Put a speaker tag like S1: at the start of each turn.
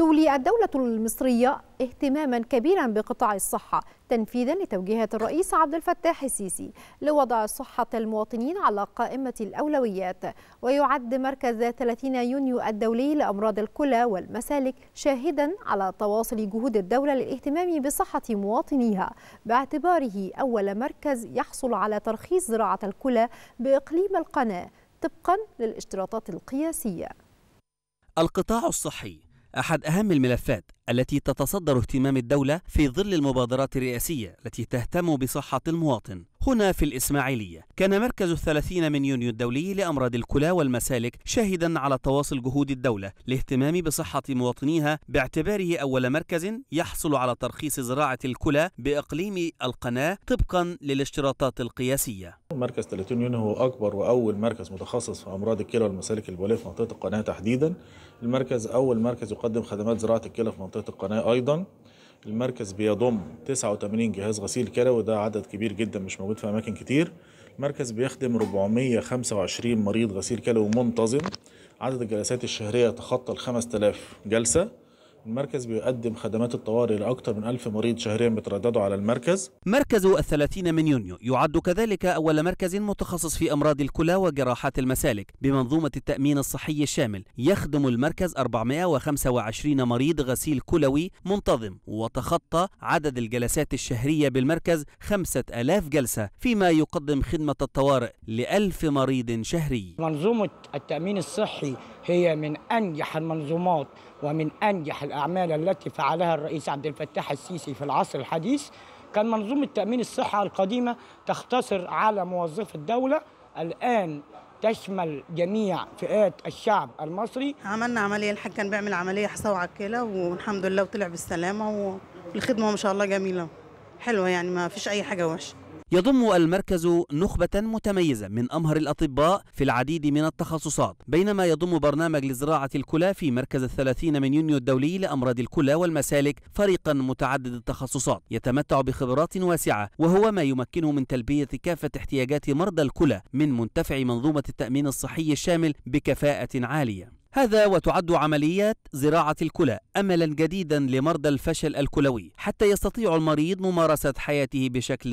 S1: تولي الدولة المصرية اهتماما كبيرا بقطاع الصحة تنفيذا لتوجيهات الرئيس عبد الفتاح السيسي لوضع صحة المواطنين على قائمة الأولويات ويعد مركز 30 يونيو الدولي لأمراض الكلى والمسالك شاهدا على تواصل جهود الدولة للاهتمام بصحة مواطنيها باعتباره أول مركز يحصل على ترخيص زراعة الكلى بإقليم القناة طبقا للاشتراطات القياسية
S2: القطاع الصحي أحد أهم الملفات التي تتصدر اهتمام الدولة في ظل المبادرات الرئاسية التي تهتم بصحة المواطن هنا في الإسماعيلية كان مركز الثلاثين من يونيو الدولي لأمراض الكلى والمسالك شاهدا على تواصل جهود الدولة لاهتمام بصحة مواطنيها باعتباره أول مركز يحصل على ترخيص زراعة الكلى بإقليم القناة طبقا للاشتراطات القياسية
S3: مركز 30 يونيو هو أكبر وأول مركز متخصص في أمراض الكلى والمسالك البولية في منطقة القناة تحديدا المركز أول مركز يقدم خدمات زراعة الكلى في منطقة منطقه القناه ايضا المركز بيضم 89 جهاز غسيل كلى وده عدد كبير جدا مش موجود في اماكن كتير المركز بيخدم 425 مريض غسيل كلى ومنتظم عدد الجلسات الشهريه يتخطى ال 5000 جلسه المركز بيقدم خدمات الطوارئ لأكثر من ألف مريض شهريا بترددوا على المركز
S2: مركز الثلاثين من يونيو يعد كذلك أول مركز متخصص في أمراض الكلى وجراحات المسالك بمنظومة التأمين الصحي الشامل يخدم المركز 425 مريض غسيل كلوي منتظم وتخطى عدد الجلسات الشهرية بالمركز 5000 جلسة فيما يقدم خدمة الطوارئ لألف مريض شهري
S4: منظومة التأمين الصحي هي من أنجح المنظومات ومن أنجح الأعمال التي فعلها الرئيس عبد الفتاح السيسي في العصر الحديث كان منظومة تأمين الصحة القديمة تختصر على موظف الدولة الآن تشمل جميع فئات الشعب المصري عملنا عملية الحاج كان بيعمل عملية حصوى على الكلى والحمد لله وطلع بالسلامة والخدمة ما شاء الله جميلة حلوة يعني ما فيش أي حاجة وحشة
S2: يضم المركز نخبة متميزة من أمهر الأطباء في العديد من التخصصات بينما يضم برنامج لزراعة الكلى في مركز الثلاثين من يونيو الدولي لأمراض الكلى والمسالك فريقا متعدد التخصصات يتمتع بخبرات واسعة وهو ما يمكنه من تلبية كافة احتياجات مرضى الكلى من منتفع منظومة التأمين الصحي الشامل بكفاءة عالية هذا وتعد عمليات زراعة الكلى أملا جديدا لمرضى الفشل الكلوي حتى يستطيع المريض ممارسة حياته بشكل